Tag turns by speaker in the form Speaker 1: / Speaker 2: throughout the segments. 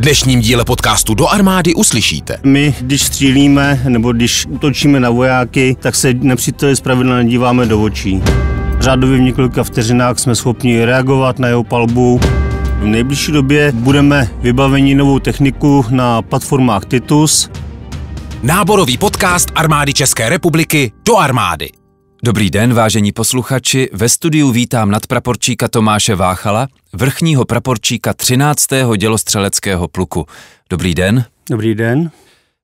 Speaker 1: dnešním díle podcastu Do armády uslyšíte.
Speaker 2: My, když střílíme nebo když útočíme na vojáky, tak se nepříteli zpravidla nedíváme do očí. Řádově v několika vteřinách jsme schopni reagovat na jeho palbu. V nejbližší době budeme vybaveni novou techniku na platformách Titus.
Speaker 1: Náborový podcast armády České republiky Do armády. Dobrý den, vážení posluchači. Ve studiu vítám nadpraporčíka Tomáše Váchala, vrchního praporčíka 13. dělostřeleckého pluku. Dobrý den. Dobrý den.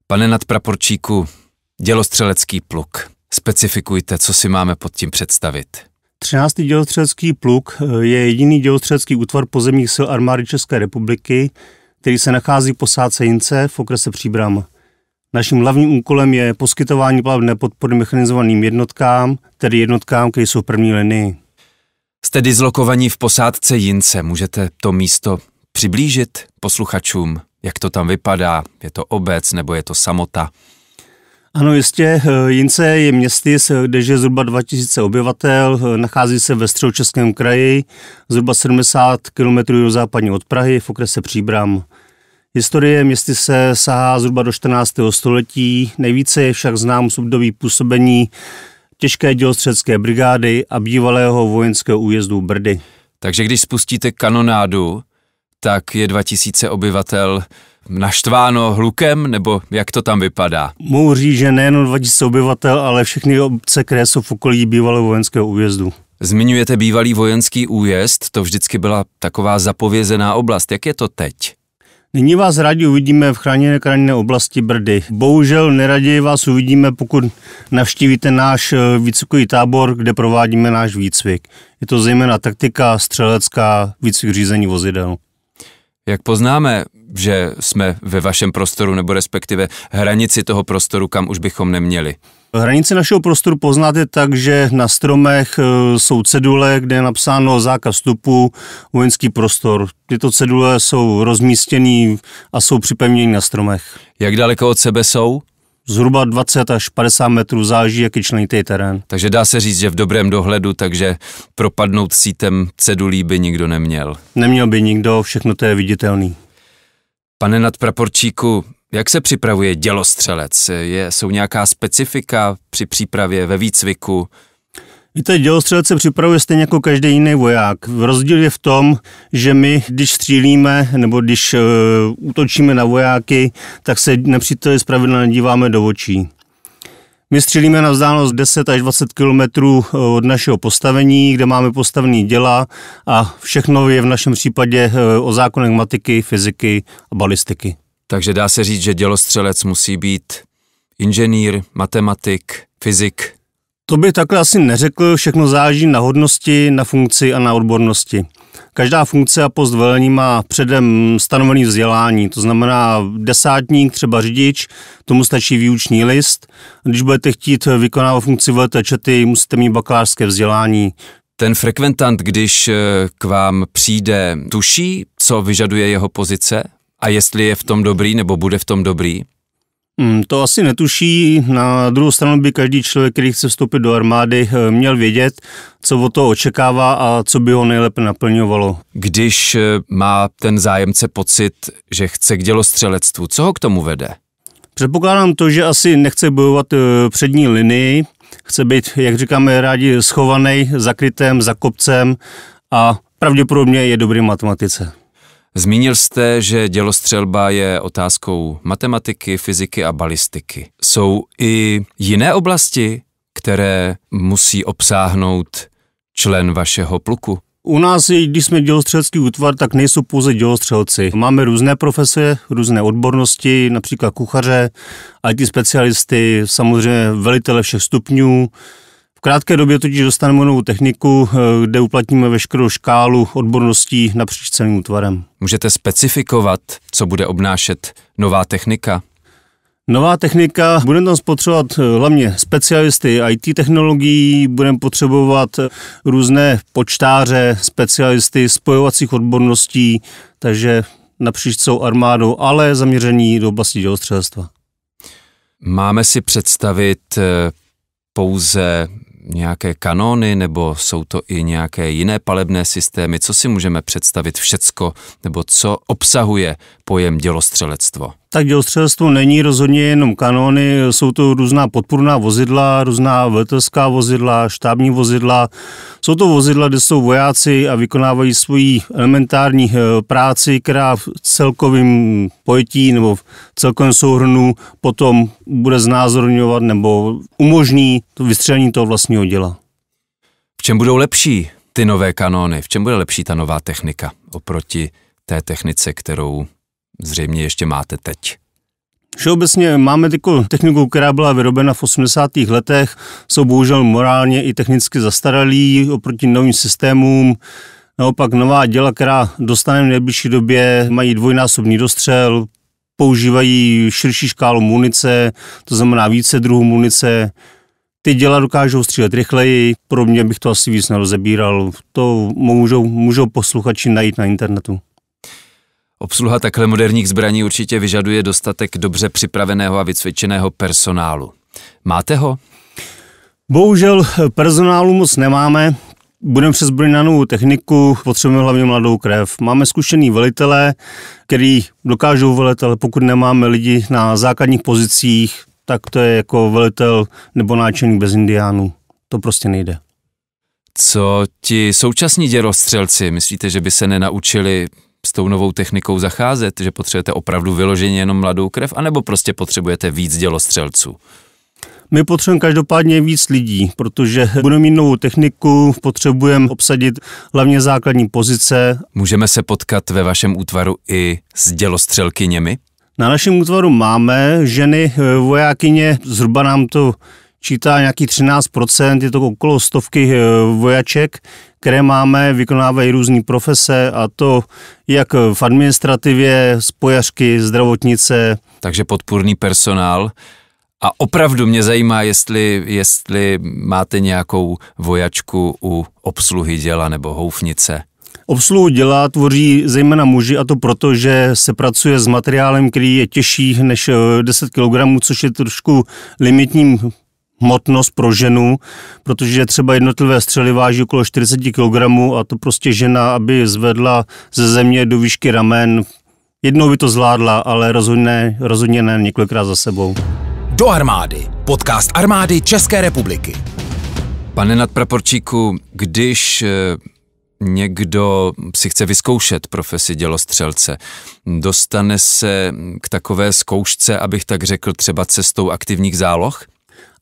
Speaker 1: Pane nadpraporčíku, dělostřelecký pluk. Specifikujte, co si máme pod tím představit.
Speaker 2: 13. dělostřelecký pluk eh, je jediný dělostřelecký útvar pozemních sil armády České republiky, který se nachází po sádce Jince v okrese Příbram. Naším hlavním úkolem je poskytování plavné podpory mechanizovaným jednotkám, tedy jednotkám, které jsou v první linii.
Speaker 1: Jste dislokovaní v posádce Jince. Můžete to místo přiblížit posluchačům? Jak to tam vypadá? Je to obec nebo je to samota?
Speaker 2: Ano, jistě. Jince je městy, kde je zhruba 2000 obyvatel, nachází se ve středočeském kraji, zhruba 70 km západně od Prahy v okrese Příbram. Historie městy se sahá zhruba do 14. století, nejvíce je však znám z období působení těžké dělostřecké brigády a bývalého vojenského újezdu Brdy.
Speaker 1: Takže když spustíte kanonádu, tak je 2000 obyvatel naštváno hlukem, nebo jak to tam vypadá?
Speaker 2: Mohu říct, že nejen 2000 obyvatel, ale všechny obce, které jsou v okolí bývalého vojenského újezdu.
Speaker 1: Zmiňujete bývalý vojenský újezd, to vždycky byla taková zapovězená oblast. Jak je to teď?
Speaker 2: Nyní vás rádi uvidíme v chráněné krajinné oblasti Brdy. Bohužel neraději vás uvidíme, pokud navštívíte náš eh, výcvikový tábor, kde provádíme náš výcvik. Je to zejména taktika, střelecká, výcvik řízení vozidel.
Speaker 1: Jak poznáme, že jsme ve vašem prostoru nebo respektive hranici toho prostoru, kam už bychom neměli?
Speaker 2: Hranice našeho prostoru poznáte tak, že na stromech e, jsou cedule, kde je napsáno zákaz vstupu, vojenský prostor. Tyto cedule jsou rozmístěny a jsou připevněny na stromech. Jak daleko od sebe jsou? Zhruba 20 až 50 metrů záží, jaký členitý terén. Takže
Speaker 1: dá se říct, že v dobrém dohledu, takže propadnout sítem cedulí by nikdo neměl.
Speaker 2: Neměl by nikdo, všechno to je
Speaker 1: viditelný. Pane nadpraporčíku, jak se připravuje dělostřelec? Je, jsou nějaká specifika při přípravě ve výcviku?
Speaker 2: Víte, dělostřelec se připravuje stejně jako každý jiný voják. Rozdíl je v tom, že my, když střílíme nebo když uh, útočíme na vojáky, tak se nepříteli zpravidla nedíváme do očí. My střílíme na vzdálenost 10 až 20 km e, od našeho postavení, kde máme postavený děla a všechno je v našem případě e, o zákonech matiky, fyziky a balistiky.
Speaker 1: Takže dá se říct, že dělostřelec musí být inženýr, matematik, fyzik.
Speaker 2: To by takhle asi neřekl, všechno záleží na hodnosti, na funkci a na odbornosti. Každá funkce a post velení má předem stanovený vzdělání, to znamená desátník, třeba řidič, tomu stačí výuční list. Když budete chtít vykonávat funkci čety, musíte mít bakalářské vzdělání. Ten frekventant, když eh, k vám přijde, tuší, co vyžaduje
Speaker 1: jeho pozice? A jestli je v tom dobrý, nebo bude v tom dobrý?
Speaker 2: Hmm, to asi netuší. Na druhou stranu by každý člověk, který chce vstoupit do armády, eh, měl vědět, co o to očekává a co by ho nejlépe naplňovalo. Když eh, má ten zájemce pocit, že chce k dělostřelectvu, co ho k tomu vede? Předpokládám to, že asi nechce bojovat eh, přední linii, chce být, jak říkáme rádi, schovaný, zakrytém, za kopcem a pravděpodobně je dobrý matematice. Zmínil
Speaker 1: jste, že dělostřelba je otázkou matematiky, fyziky a balistiky. Jsou i jiné oblasti, které musí obsáhnout člen vašeho pluku?
Speaker 2: U nás, když jsme dělostřelecký útvar, tak nejsou pouze dělostřelci. Máme různé profese, různé odbornosti, například kuchaře, IT specialisty, samozřejmě velitele všech stupňů, krátké době totiž dostaneme novou techniku, eh, kde uplatníme veškerou škálu odborností napříč celým útvarem. Můžete
Speaker 1: specifikovat, co bude obnášet nová technika?
Speaker 2: Nová technika, budeme tam spotřebovat eh, hlavně specialisty IT technologií, budeme potřebovat eh, různé počtáře, specialisty spojovacích odborností, takže napříč celou armádou, ale zaměření do oblasti dělostřelstva.
Speaker 1: Máme si představit pouze nějaké kanóny, nebo jsou to i nějaké jiné palebné systémy? Co si můžeme představit všecko, nebo co obsahuje pojem dělostřelectvo?
Speaker 2: tak dělostřelstvo není rozhodně jenom kanóny, jsou to různá podpůrná vozidla, různá letelská vozidla, štábní vozidla. Jsou to vozidla, kde jsou vojáci a vykonávají svoji elementární eh, práci, která v celkovém pojetí nebo v celkovém souhrnu potom bude znázorňovat nebo umožní to vystřelení toho vlastního děla. V čem
Speaker 1: budou lepší ty nové kanóny? V čem bude lepší ta nová technika oproti té technice, kterou zřejmě ještě máte teď?
Speaker 2: Všeobecně máme techniku, která byla vyrobena v 80. letech, jsou bohužel morálně i technicky zastaralí oproti novým systémům. Naopak nová děla, která dostaneme v nejbližší době, mají dvojnásobný dostřel, používají širší škálu munice, to znamená více druhů munice. Ty děla dokážou střílet rychleji, pro mě bych to asi víc nerozebíral. To můžou, můžou posluchači najít na internetu.
Speaker 1: Obsluha takhle moderních zbraní určitě vyžaduje dostatek dobře připraveného a vycvičeného personálu. Máte ho?
Speaker 2: Bohužel personálu moc nemáme. Budeme přes brinanou techniku, potřebujeme hlavně mladou krev. Máme zkušený velitele, který dokážou velet, ale pokud nemáme lidi na základních pozicích, tak to je jako velitel nebo náčelník bez indiánů. To prostě nejde.
Speaker 1: Co ti současní dělostřelci, myslíte, že by se nenaučili s tou novou technikou zacházet, že potřebujete opravdu vyloženě jenom mladou krev, anebo prostě potřebujete víc dělostřelců?
Speaker 2: My potřebujeme každopádně víc lidí, protože budeme mít novou techniku, potřebujeme obsadit hlavně základní pozice. Můžeme se potkat ve vašem útvaru
Speaker 1: i s dělostřelkyněmi?
Speaker 2: Na našem útvaru máme ženy eh, vojákyně, zhruba nám to čítá nějaký 13%, je to okolo stovky eh, vojaček, které máme, vykonávají různé profese a to jak v administrativě, spojařky, zdravotnice.
Speaker 1: Takže podpůrný personál. A opravdu mě zajímá, jestli, jestli máte nějakou vojačku u obsluhy děla nebo houfnice.
Speaker 2: Obsluhu děla tvoří zejména muži a to proto, že se pracuje s materiálem, který je těžší než 10 eh, kg, což je trošku limitním hmotnost pro ženu, protože třeba jednotlivé střely váží okolo 40 kg a to prostě žena, aby zvedla ze země do výšky ramen, jednou by to zvládla, ale rozhodně, rozhodně ne několikrát za sebou. Do armády. Podcast armády České republiky. Pane nadpraporčíku,
Speaker 1: když eh, někdo si chce vyzkoušet profesi dělostřelce, dostane se k takové zkoušce, abych tak řekl, třeba cestou aktivních záloh?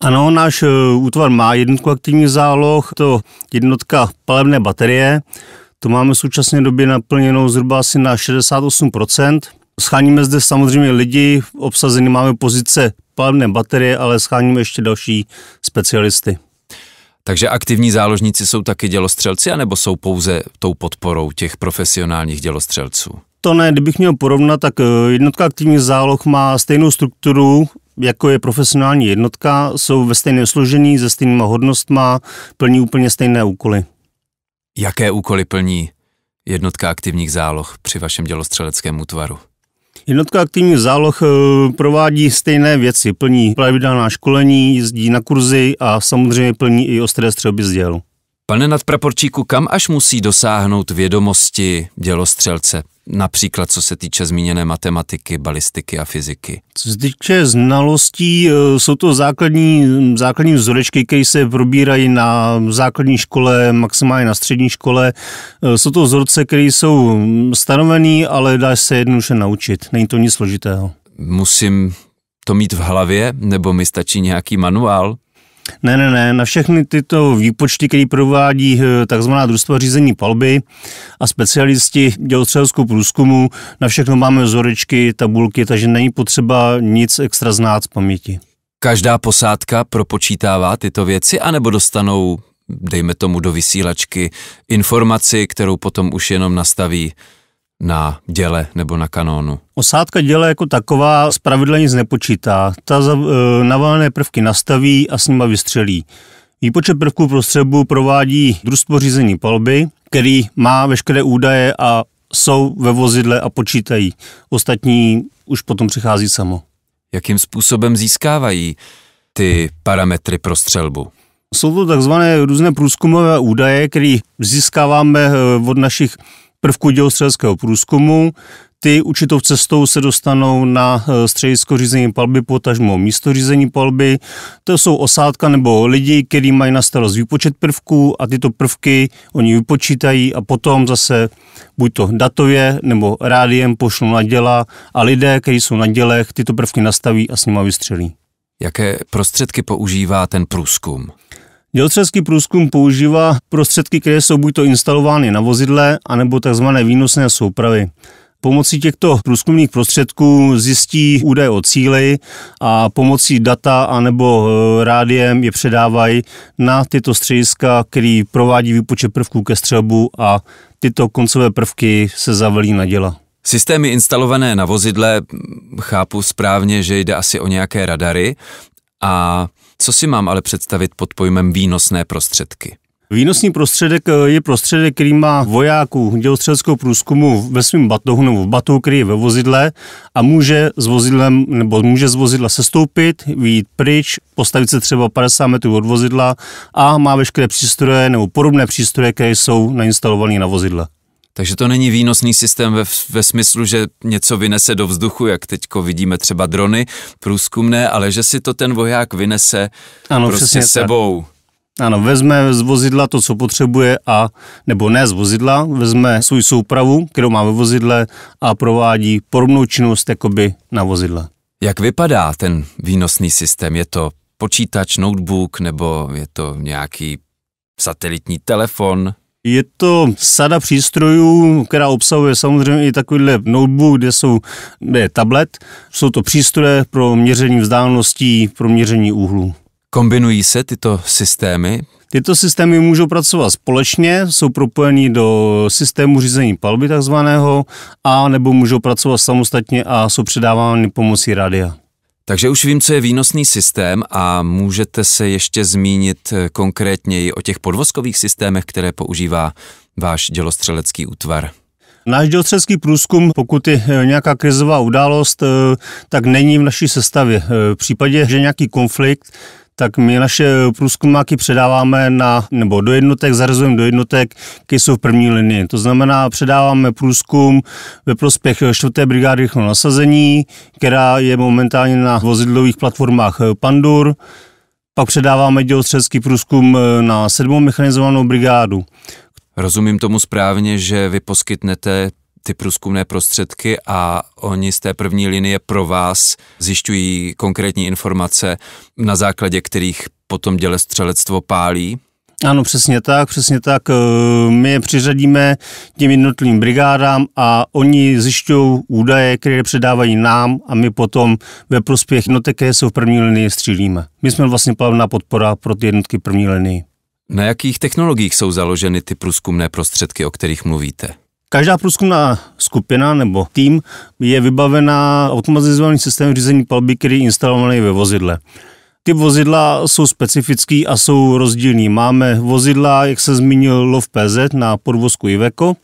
Speaker 2: Ano, náš eh, útvar má jednotku aktivních záloh, to jednotka palebné baterie. To máme v současné době naplněnou zhruba asi na 68%. Scháníme zde samozřejmě lidi, obsazeny máme pozice palebné baterie, ale scháníme ještě další specialisty. Takže aktivní záložníci jsou taky
Speaker 1: dělostřelci, anebo jsou pouze tou podporou těch profesionálních dělostřelců?
Speaker 2: To ne, kdybych měl porovnat, tak eh, jednotka aktivních záloh má stejnou strukturu jako je profesionální jednotka, jsou ve stejném složení, se stejnýma hodnostma, plní úplně stejné úkoly.
Speaker 1: Jaké úkoly plní jednotka aktivních záloh při vašem dělostřeleckém útvaru?
Speaker 2: Jednotka aktivních záloh eh, provádí stejné věci, plní pravidelná školení, jezdí na kurzy a samozřejmě plní i ostré střelby z děl. Pane
Speaker 1: nadpraporčíku, kam až musí dosáhnout vědomosti dělostřelce Například co se týče zmíněné matematiky, balistiky a fyziky.
Speaker 2: Co se týče znalostí, eh, jsou to základní, základní vzorečky, které se probírají na základní škole, maximálně na střední škole. Eh, jsou to vzorce, které jsou stanovené, ale dá se jednoduše naučit. Není to nic složitého.
Speaker 1: Musím to mít v hlavě, nebo mi stačí nějaký manuál?
Speaker 2: Ne, ne, ne, na všechny tyto výpočty, které provádí eh, tzv. družstva řízení palby a specialisti dělostřeleckého průzkumu, na všechno máme vzorečky, tabulky, takže není potřeba nic extra znát z paměti. Každá posádka propočítává tyto věci, anebo dostanou, dejme tomu, do
Speaker 1: vysílačky informaci, kterou potom už jenom nastaví na děle nebo na kanónu?
Speaker 2: Osádka děle jako taková zpravidla nic nepočítá. Ta e, navalené prvky nastaví a s nima vystřelí. Výpočet prvků prostřebu provádí družstvo řízení palby, který má veškeré údaje a jsou ve vozidle a počítají. Ostatní už potom přichází samo. Jakým způsobem získávají
Speaker 1: ty parametry pro střelbu?
Speaker 2: Jsou to takzvané různé průzkumové údaje, které získáváme e, od našich prvků dělostřeleckého průzkumu. Ty určitou cestou se dostanou na eh, středisko řízení palby, potažmo místo řízení palby. To jsou osádka nebo lidi, kteří mají na starost výpočet prvků a tyto prvky oni vypočítají a potom zase buď to datově nebo rádiem pošlou na děla a lidé, kteří jsou na dělech, tyto prvky nastaví a s nimi vystřelí. Jaké prostředky používá ten průzkum? Dělostřelecký průzkum používá prostředky, které jsou buď to instalovány na vozidle, anebo tzv. výnosné soupravy. Pomocí těchto průzkumných prostředků zjistí údaje o cíli a pomocí data anebo e, rádiem je předávají na tyto střediska, který provádí výpočet prvků ke střelbu a tyto koncové prvky se zavlí na děla. Systémy
Speaker 1: instalované na vozidle, chápu správně, že jde asi o nějaké radary a co si mám ale představit pod pojmem výnosné prostředky?
Speaker 2: Výnosný prostředek eh, je prostředek, který má vojáků dělostřeleckého průzkumu ve svém batohu nebo v batohu, který je ve vozidle a může s vozidlem nebo může z vozidla sestoupit, výjít pryč, postavit se třeba 50 metrů od vozidla a má veškeré přístroje nebo podobné přístroje, které jsou nainstalované na vozidle.
Speaker 1: Takže to není výnosný systém ve, ve smyslu, že něco vynese do vzduchu, jak teď vidíme třeba drony průzkumné, ale že si to ten voják vynese
Speaker 2: ano, prostě sebou. Tak. Ano, vezme z vozidla to, co potřebuje a, nebo ne z vozidla, vezme svůj soupravu, kterou má ve vozidle a provádí podobnou činnost jakoby na vozidle. Jak vypadá ten výnosný systém? Je
Speaker 1: to počítač, notebook nebo je to nějaký satelitní telefon?
Speaker 2: Je to sada přístrojů, která obsahuje samozřejmě i takovýhle notebook, kde jsou kde je tablet. Jsou to přístroje pro měření vzdáleností, pro měření úhlů. Kombinují se tyto systémy? Tyto systémy můžou pracovat společně, jsou propojení do systému řízení palby takzvaného, a nebo můžou pracovat samostatně a jsou předávány pomocí rádia. Takže už vím, co je výnosný systém
Speaker 1: a můžete se ještě zmínit eh, konkrétněji o těch podvozkových systémech, které používá váš dělostřelecký útvar.
Speaker 2: Náš dělostřelecký průzkum, pokud je eh, nějaká krizová událost, eh, tak není v naší sestavě. V případě, že nějaký konflikt tak my naše eh, průzkumáky předáváme na, nebo do jednotek, zarazujeme do jednotek, které jsou v první linii. To znamená, předáváme průzkum ve prospěch 4. Eh, brigády rychlého nasazení, která je momentálně na vozidlových platformách eh, Pandur. Pak předáváme dělostřelecký průzkum na 7. mechanizovanou brigádu.
Speaker 1: Rozumím tomu správně, že vy poskytnete ty průzkumné prostředky a oni z té první linie pro vás zjišťují konkrétní informace, na základě kterých potom dělestřelectvo pálí?
Speaker 2: Ano, přesně tak, přesně tak. Ehm, my je přiřadíme těm jednotlivým brigádám a oni zjišťují údaje, které předávají nám a my potom ve prospěch jednotek, které jsou v první linii, střílíme. My jsme vlastně plavná podpora pro ty jednotky první linii.
Speaker 1: Na jakých technologiích jsou založeny ty průzkumné prostředky, o kterých mluvíte?
Speaker 2: Každá průzkumná skupina nebo tým je vybavená automatizovaným systémem řízení palby, který je instalovaný ve vozidle. Ty vozidla jsou specifický a jsou rozdílný. Máme vozidla, jak se zmínil Lov PZ na podvozku Iveco,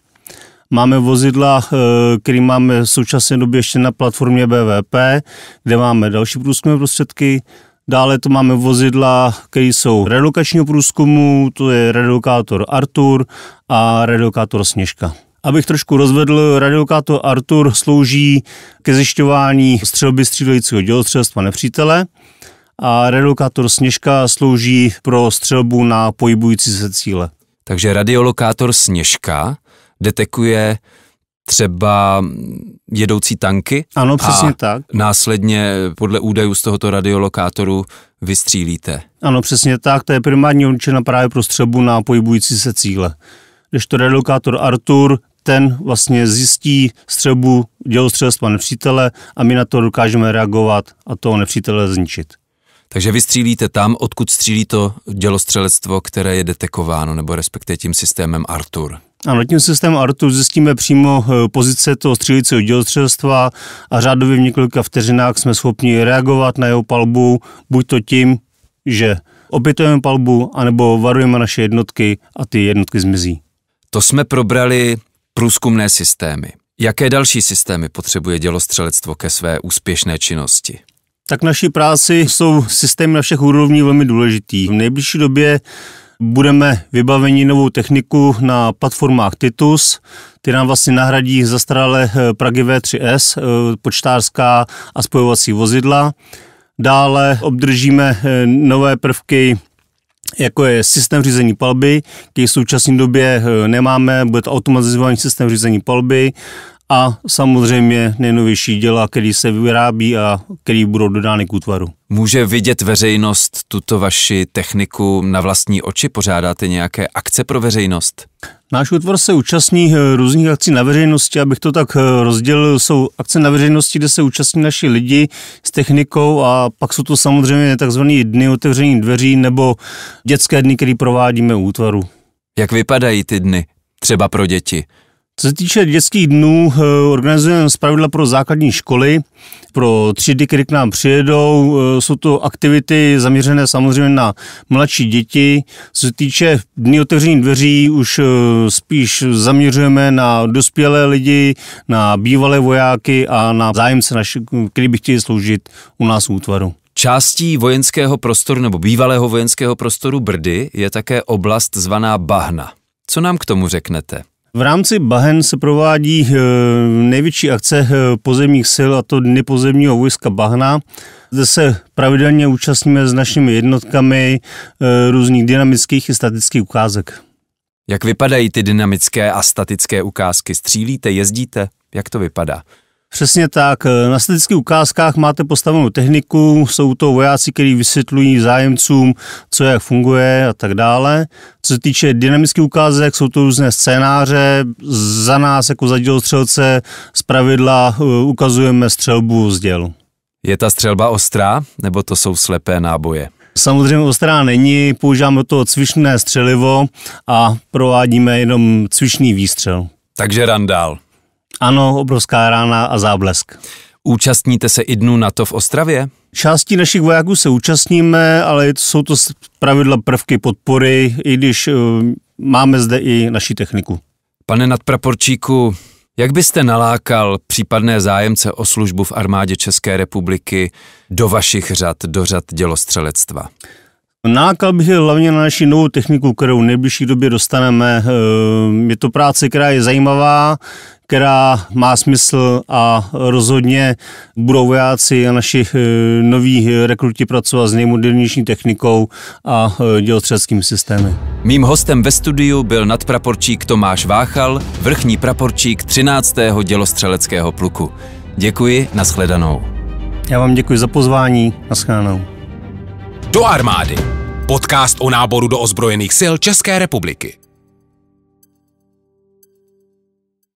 Speaker 2: Máme vozidla, eh, který máme v současné době ještě na platformě BVP, kde máme další průzkumné prostředky. Dále to máme vozidla, které jsou relokačního průzkumu, to je relokátor Artur a relokátor Sněžka. Abych trošku rozvedl, radiokátor Artur slouží ke zjišťování střelby střílejícího dělostřelstva nepřítele a radiokátor Sněžka slouží pro střelbu na pohybující se cíle. Takže
Speaker 1: radiolokátor Sněžka detekuje třeba jedoucí tanky. Ano, přesně a tak. Následně podle údajů z tohoto radiolokátoru vystřílíte.
Speaker 2: Ano, přesně tak. To je primárně určena právě pro střelbu na pohybující se cíle. Když to radiolokátor Artur ten vlastně zjistí střebu dělostřelstva nepřítele a my na to dokážeme reagovat a toho nepřítele zničit.
Speaker 1: Takže vy střílíte tam, odkud střílí to dělostřelectvo, které je detekováno, nebo respektive tím systémem Artur.
Speaker 2: Ano, tím systémem Artur zjistíme přímo eh, pozice toho střílícího dělostřelstva a řádově v několika vteřinách jsme schopni reagovat na jeho palbu, buď to tím, že opětujeme palbu, anebo varujeme naše jednotky a ty jednotky zmizí. To jsme probrali průzkumné systémy. Jaké další systémy
Speaker 1: potřebuje dělostřelectvo ke své úspěšné činnosti?
Speaker 2: Tak naší práci jsou systémy na všech úrovních velmi důležitý. V nejbližší době budeme vybaveni novou techniku na platformách Titus, ty nám vlastně nahradí zastaralé eh, Pragy V3S, eh, počtářská a spojovací vozidla. Dále obdržíme eh, nové prvky jako je systém řízení palby, který v současné době eh, nemáme, bude to automatizovaný systém řízení palby a samozřejmě nejnovější děla, který se vyrábí a který budou dodány k útvaru. Může vidět
Speaker 1: veřejnost tuto vaši techniku na vlastní oči? Pořádáte nějaké akce pro veřejnost?
Speaker 2: Náš útvar se účastní eh, různých akcí na veřejnosti, abych to tak eh, rozdělil. Jsou akce na veřejnosti, kde se účastní naši lidi s technikou a pak jsou to samozřejmě takzvané dny otevření dveří nebo dětské dny, které provádíme útvaru. Jak vypadají ty dny, třeba pro děti? Co se týče dětských dnů, eh, organizujeme zpravidla pro základní školy, pro třídy, které k nám přijedou. Eh, jsou to aktivity zaměřené samozřejmě na mladší děti. Co se týče dní otevření dveří, už eh, spíš zaměřujeme na dospělé lidi, na bývalé vojáky a na zájemce, naši, který by chtěli sloužit u nás v útvaru. Částí vojenského
Speaker 1: prostoru nebo bývalého vojenského prostoru Brdy je také oblast zvaná Bahna. Co nám k tomu řeknete?
Speaker 2: V rámci Bahen se provádí eh, největší akce eh, pozemních sil, a to Dny pozemního vojska Bahna. Zde se pravidelně účastníme s našimi jednotkami eh, různých dynamických i statických ukázek. Jak
Speaker 1: vypadají ty dynamické a statické ukázky? Střílíte, jezdíte? Jak to vypadá?
Speaker 2: Přesně tak. Na statických ukázkách máte postavenou techniku, jsou to vojáci, kteří vysvětlují zájemcům, co jak funguje a tak dále. Co se týče dynamických ukázek, jsou to různé scénáře. Za nás, jako za dělostřelce, z pravidla eh, ukazujeme střelbu z dělu.
Speaker 1: Je ta střelba ostrá, nebo to jsou slepé
Speaker 2: náboje? Samozřejmě ostrá není, používáme to cvičné střelivo a provádíme jenom cvičný výstřel. Takže randál. Ano, obrovská rána a záblesk. Účastníte se i dnu NATO v Ostravě? Části našich vojáků se účastníme, ale jsou to pravidla prvky podpory, i když eh, máme zde i naši techniku.
Speaker 1: Pane nadpraporčíku, jak byste nalákal případné zájemce o službu v armádě České republiky do vašich řad, do řad dělostřelectva?
Speaker 2: Náklad bych hlavně na naši novou techniku, kterou v nejbližší době dostaneme. Ehm, je to práce, která je zajímavá, která má smysl a rozhodně budou vojáci a naši eh, noví rekruti pracovat s nejmodernější technikou a eh, dělostřeleckými systémy.
Speaker 1: Mým hostem ve studiu byl nadpraporčík Tomáš Váchal, vrchní praporčík 13. dělostřeleckého pluku.
Speaker 2: Děkuji, nashledanou. Já vám děkuji za pozvání, nashledanou.
Speaker 1: Do armády. Podcast o náboru do ozbrojených sil České republiky.